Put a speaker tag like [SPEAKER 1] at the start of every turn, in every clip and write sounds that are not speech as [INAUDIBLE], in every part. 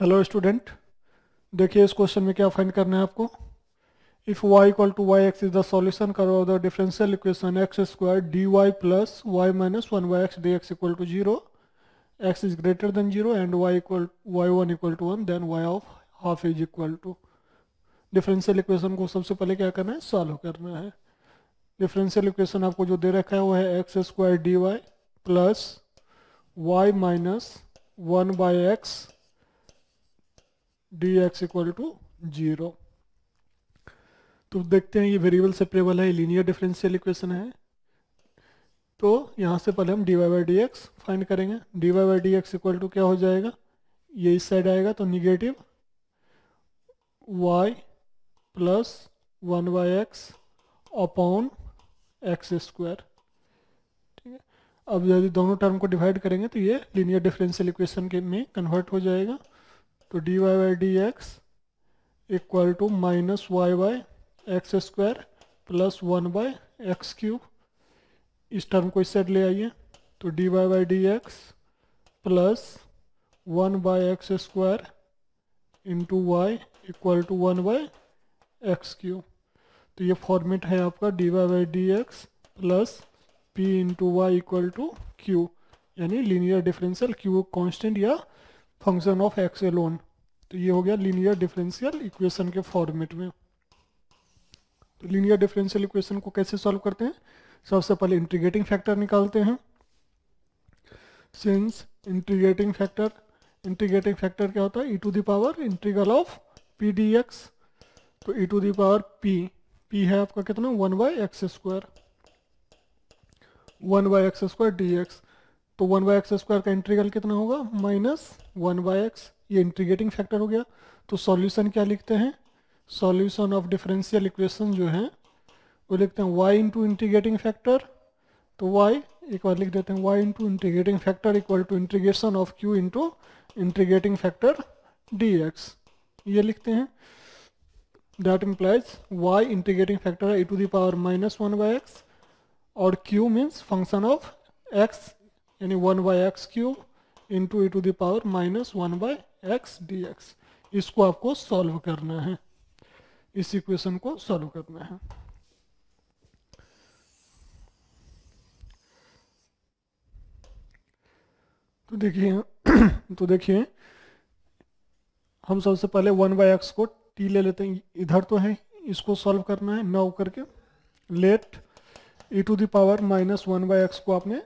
[SPEAKER 1] Hello student देखिए इस question में क्या फाइंड करना है आपको if y equal to y x is the solution करो the differential equation x square d y plus y minus one Y x d x equal to zero x is greater than zero and y equal y one equal to one then y of half is equal to differential equation को सबसे पहले क्या करना है solve करना है differential equation आपको जो दे रखा है वो है x square d y plus y minus one by x d x equal to zero तो देखते हैं ये वेरिएबल सेपरेबल है लीनियर डिफरेंशियल इक्वेशन है तो यहाँ से पहले हम d y by d x find करेंगे d y by d x equal to क्या हो जाएगा ये इस साइड आएगा तो negative y plus one Y x upon x square ठीक है अब यदि दोनों टर्म को डिवाइड करेंगे तो ये लीनियर डिफरेंशियल इक्वेशन के में कन्वर्ट हो जाएगा तो d y y d x equal to minus y y x square plus one by x cube इस टर्म को इस साइड ले आइए तो d y by d x plus one by x square into y equal to one by x cube तो ये format है आपका d y by d x plus P into y equal to Q यानी linear differential Q constant या function of x alone तो ये हो गया लीनियर डिफरेंशियल इक्वेशन के फॉर्मेट में तो लीनियर डिफरेंशियल इक्वेशन को कैसे सॉल्व करते हैं सबसे पहले इंटीग्रेटिंग फैक्टर निकालते हैं since integrating factor integrating factor क्या होता है e to the power integral of P d x तो e to the power P P है आपका कितना one by x square one by x square d x तो वन बाय एक्स स्क्वायर का integral कितना होगा माइनस वन बाय एक्स ये integrating factor हो गया तो सॉल्यूशन क्या लिखते हैं सॉल्यूशन ऑफ डिफरेंशियल इक्वेशन जो है वो लिखते हैं वाई इंटू इंटीग्रेटिंग फैक्टर तो वाई एक बार लिख देते हैं y into integrating factor equal to integration of Q into integrating factor dx ये लिखते हैं that implies y integrating factor है e to the power minus one by x और Q means function of x यानी one by x cube into e to the power minus one by x d x इसको आपको solve करना है इस equation को solve करना है तो देखिए [CLEARS THROAT] तो देखिए हम सबसे पहले वन बाय एक्स को टी ले लेते हैं इधर तो है इसको सॉल्व करना है नौ करके let e to the power minus one by x को आपने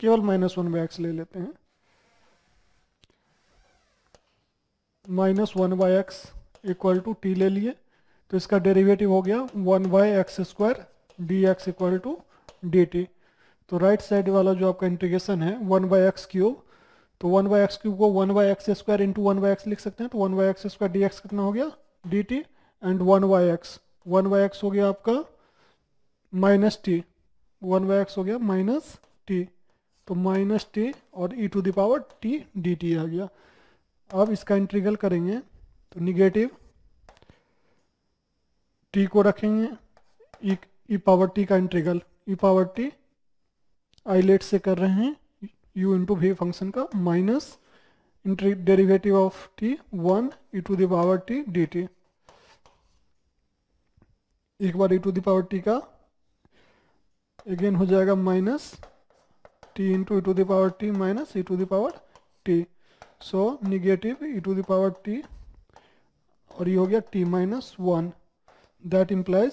[SPEAKER 1] केवल माइनस वन बाय एक्स ले लेते हैं minus one by x equal to t ले लिए तो इसका डेरिवेटिव हो गया one by x square d x equal to d t तो राइट साइड वाला जो आपका इंटीग्रेशन है वन बाय एक्स क्यूब तो वन बाई एक्स क्यूब को one by x square into one by x लिख सकते हैं तो one by x square d x कितना हो गया d t and one by x one by x हो गया आपका minus t one by x हो गया माइनस टी तो माइनस टी और e to the power t d t आ गया अब इसका इंट्रीगल करेंगे तो निगेटिव टी को रखेंगे ई पावर टी का integral e power t ILATE से कर रहे हैं यू इंटू भी फंक्शन का माइनस इंट्री derivative of t one e to the power t d t एक बार ई टू दावर टी का अगेन हो जाएगा minus t into e to the power t minus e to the power t. So negative e to the power t और ये हो गया t minus one that implies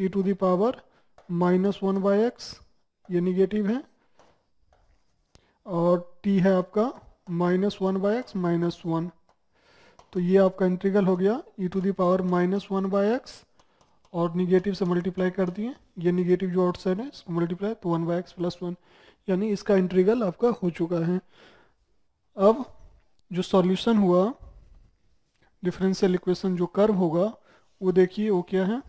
[SPEAKER 1] e to the power minus one by x ये negative है और t है आपका minus one by x minus one तो ये आपका इंटीग्रल हो गया e to the power minus one by x और निगेटिव से मल्टीप्लाई कर दिए ये निगेटिव जो आउटसाइड है मल्टीप्लाई तो one by x plus one यानी इसका इंटीग्रल आपका हो चुका है अब जो सॉल्यूशन हुआ डिफरेंशियल इक्वेशन जो कर्व होगा वो देखिए वो क्या है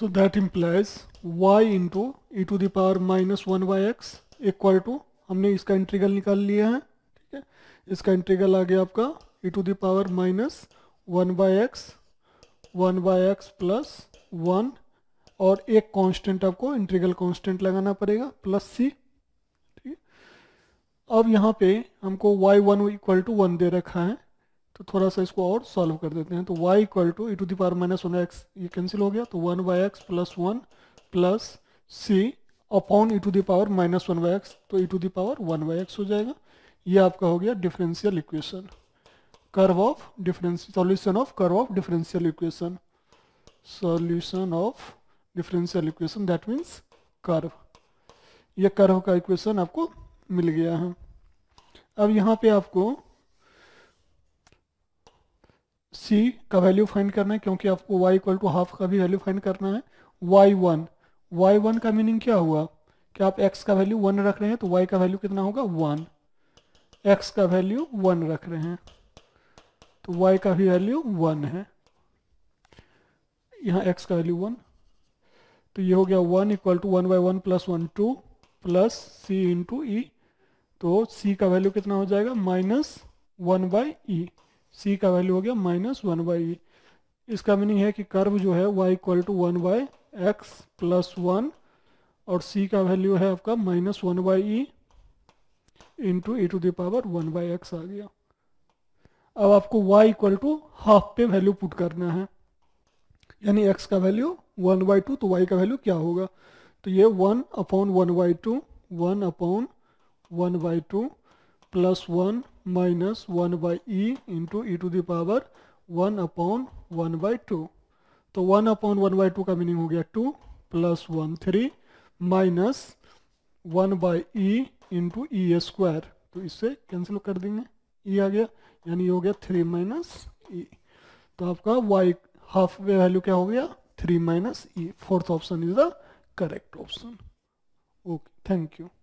[SPEAKER 1] so that implies y into e to the power minus one Y x equal to हमने इसका इंटीग्रल निकाल लिया है ठीक है इसका इंटीग्रल आ गया आपका e to the power minus one by x one by x plus one और एक कांस्टेंट आपको इंटीग्रल कांस्टेंट लगाना पड़ेगा प्लस सी ठीक है अब यहाँ पे हमको y1 one equal to one दे रखा है तो थोड़ा सा इसको और सॉल्व कर देते हैं तो y equal to e to the power minus one x ये कैंसिल हो गया तो one by x plus one plus C upon e to the power minus one by x तो e to the power one by x हो जाएगा ये आपका हो गया differential equation curve of difference solution of curve of differential equation solution of differential equation that means curve ये curve का equation आपको मिल गया है अब यहाँ पे आपको c का वैल्यू फाइंड करना है क्योंकि आपको y इक्वल टू हाफ का भी वैल्यू फाइंड करना है y1 y1 का मीनिंग क्या हुआ कि आप x का वैल्यू वन रख रहे हैं तो y का वैल्यू कितना होगा वन x का वैल्यू वन रख रहे हैं तो y का भी वैल्यू वन है यहाँ एक्स का वैल्यू वन तो ये हो गया one equal to one by one plus one two plus C into e तो सी का वैल्यू कितना हो जाएगा minus one by e C का वैल्यू हो गया माइनस वन बाई ई इसका मीनिंग है कि कर्व जो है y equal to one by x plus one और सी का वैल्यू है आपका minus one by e into e to the power one by x आ गया अब आपको y इक्वल टू हाफ पे वैल्यू पुट करना है यानी एक्स का वैल्यू वन बाई टू तो वाई का वैल्यू क्या होगा तो ये one upon one by two one upon one by two plus one minus one by e into e to the power one upon one by two तो one upon one by two का meaning हो गया two plus one three minus one by e into e square तो इससे cancel कर देंगे ई e आ गया यानी हो गया थ्री माइनस ई तो आपका वाई हाफ वे वैल्यू क्या हो गया three minus e fourth option is the correct option okay thank you